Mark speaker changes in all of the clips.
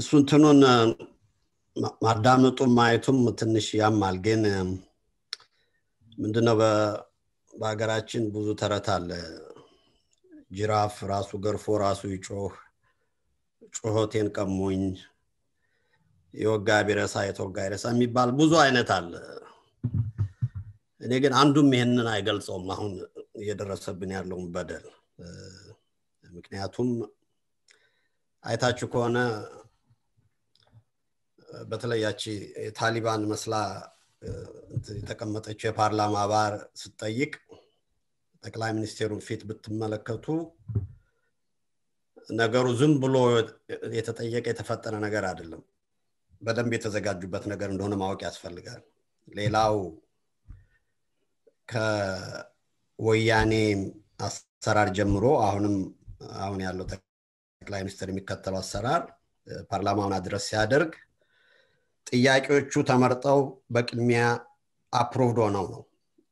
Speaker 1: እሱ እንትኑን ማዳመጡ ማየቱም ትንሽ ያማል፣ ግን ምንድነው በሀገራችን ብዙ ተረት አለ። ጅራፍ ራሱ ገርፎ ራሱ ይጮህ፣ ጩኸቴን ቀሞኝ የወጋ ቢረሳ የተወጋ ይረሳ የሚባል ብዙ አይነት አለ። እኔ ግን አንዱም ይህንን አይገልጸውም አሁን እየደረሰብን ያለውን በደል ምክንያቱም አይታችሁ ከሆነ በተለይ ያቺ ታሊባን መስላ የተቀመጠችው የፓርላማ ባር ስትጠይቅ ጠቅላይ ሚኒስቴሩን ፊት ብትመለከቱ ነገሩ ዝም ብሎ የተጠየቀ የተፈጠነ ነገር አይደለም። በደንብ የተዘጋጁበት ነገር እንደሆነ ማወቅ ያስፈልጋል። ሌላው ከወያኔ አሰራር ጀምሮ አሁንም አሁን ያለው ጠቅላይ ሚኒስትር የሚከተለው አሰራር ፓርላማውን አድረስ ሲያደርግ ጥያቄዎቹ ተመርጠው በቅድሚያ አፕሮቭድ ሆነው ነው።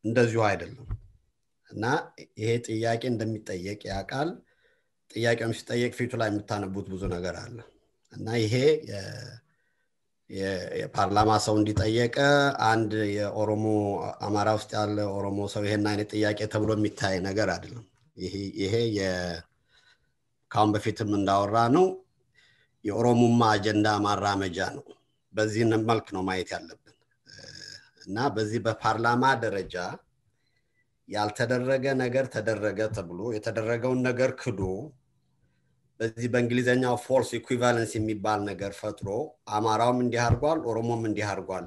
Speaker 1: እንደዚሁ አይደለም እና ይሄ ጥያቄ እንደሚጠየቅ ያቃል ጥያቄውም ሲጠየቅ ፊቱ ላይ የምታነቡት ብዙ ነገር አለ እና ይሄ የፓርላማ ሰው እንዲጠየቀ አንድ የኦሮሞ አማራ ውስጥ ያለ ኦሮሞ ሰው ይሄን አይነት ጥያቄ ተብሎ የሚታይ ነገር አይደለም። ይሄ ከአሁን በፊትም እንዳወራ ነው የኦሮሞማ አጀንዳ ማራመጃ ነው። በዚህን መልክ ነው ማየት ያለብን እና በዚህ በፓርላማ ደረጃ ያልተደረገ ነገር ተደረገ ተብሎ የተደረገውን ነገር ክዶ በዚህ በእንግሊዝኛው ፎርስ ኢኩቫለንስ የሚባል ነገር ፈጥሮ አማራውም እንዲህ አርጓል ኦሮሞም እንዲህ አርጓል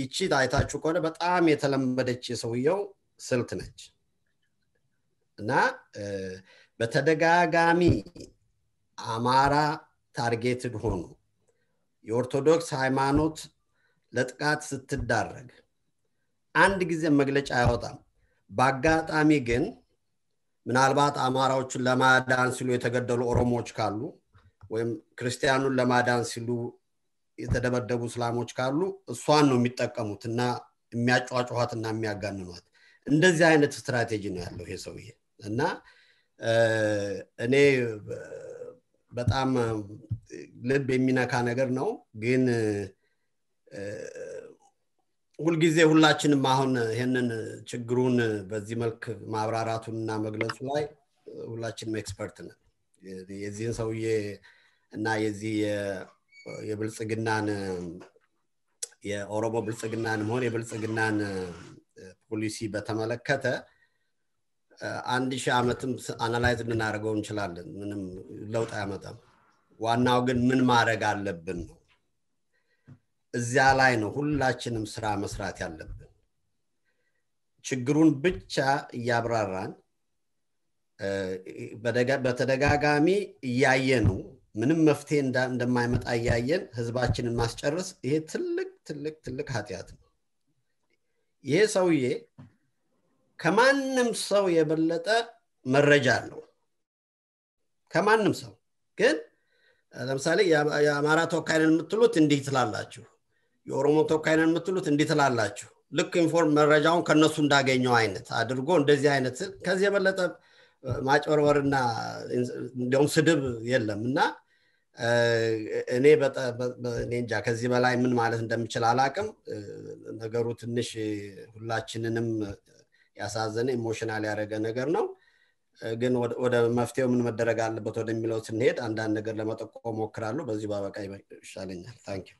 Speaker 1: ይቺ አይታችሁ ከሆነ በጣም የተለመደች የሰውየው ስልት ነች እና በተደጋጋሚ አማራ ታርጌትድ ሆኑ የኦርቶዶክስ ሃይማኖት ለጥቃት ስትዳረግ አንድ ጊዜ መግለጫ አይወጣም። በአጋጣሚ ግን ምናልባት አማራዎቹን ለማዳን ሲሉ የተገደሉ ኦሮሞዎች ካሉ ወይም ክርስቲያኑን ለማዳን ሲሉ የተደበደቡ እስላሞች ካሉ እሷን ነው የሚጠቀሙት እና የሚያጫጫኋት እና የሚያጋንኗት። እንደዚህ አይነት ስትራቴጂ ነው ያለው ይሄ ሰውዬ እና እኔ በጣም ልብ የሚነካ ነገር ነው ግን ሁልጊዜ ሁላችንም አሁን ይህንን ችግሩን በዚህ መልክ ማብራራቱን እና መግለጹ ላይ ሁላችንም ኤክስፐርት ነን የዚህን ሰውዬ እና የዚህ የብልጽግናን የኦሮሞ ብልጽግናን መሆን የብልጽግናን ፖሊሲ በተመለከተ አንድ ሺህ ዓመትም አናላይዝ ልናደርገው እንችላለን። ምንም ለውጥ አያመጣም። ዋናው ግን ምን ማድረግ አለብን ነው። እዚያ ላይ ነው ሁላችንም ስራ መስራት ያለብን። ችግሩን ብቻ እያብራራን በተደጋጋሚ እያየ ነው ምንም መፍትሄ እንደማይመጣ እያየን ህዝባችንን ማስጨረስ ይሄ ትልቅ ትልቅ ትልቅ ኃጢአት ነው። ይሄ ሰውዬ ከማንም ሰው የበለጠ መረጃ አለው። ከማንም ሰው ግን ለምሳሌ የአማራ ተወካይነን የምትሉት እንዲህ ትላላችሁ፣ የኦሮሞ ተወካይነን የምትሉት እንዲህ ትላላችሁ። ልክ ኢንፎርም መረጃውን ከነሱ እንዳገኘው አይነት አድርጎ እንደዚህ አይነት ከዚህ የበለጠ ማጭበርበርና እንዲሁም ስድብ የለም እና እኔ እንጃ ከዚህ በላይ ምን ማለት እንደምችል አላቅም። ነገሩ ትንሽ ሁላችንንም ያሳዘነ ኢሞሽናል ያደረገ ነገር ነው ግን ወደ መፍትሄው ምን መደረግ አለበት ወደሚለው ስንሄድ አንዳንድ ነገር ለመጠቆ ሞክራሉ በዚሁ ባበቃ ይሻለኛል ታንኪው